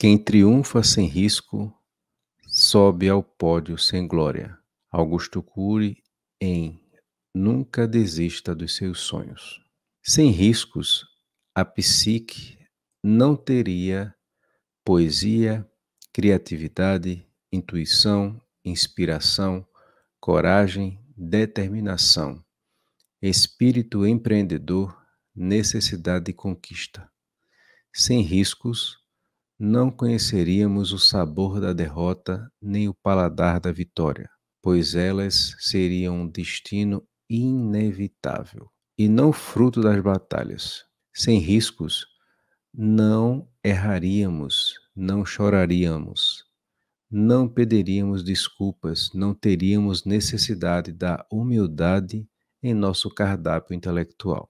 Quem triunfa sem risco sobe ao pódio sem glória. Augusto Cury em Nunca desista dos seus sonhos. Sem riscos, a psique não teria poesia, criatividade, intuição, inspiração, coragem, determinação, espírito empreendedor, necessidade de conquista. Sem riscos, não conheceríamos o sabor da derrota nem o paladar da vitória, pois elas seriam um destino inevitável e não fruto das batalhas. Sem riscos, não erraríamos, não choraríamos, não pediríamos desculpas, não teríamos necessidade da humildade em nosso cardápio intelectual.